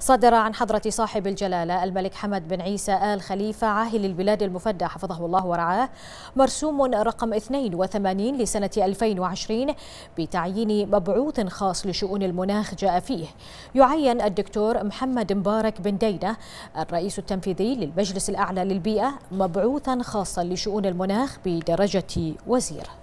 صدر عن حضرة صاحب الجلالة الملك حمد بن عيسى آل خليفة عاهل البلاد المفدى حفظه الله ورعاه مرسوم رقم 82 لسنة 2020 بتعيين مبعوث خاص لشؤون المناخ جاء فيه يعين الدكتور محمد مبارك بن دينة الرئيس التنفيذي للمجلس الأعلى للبيئة مبعوثا خاصا لشؤون المناخ بدرجة وزير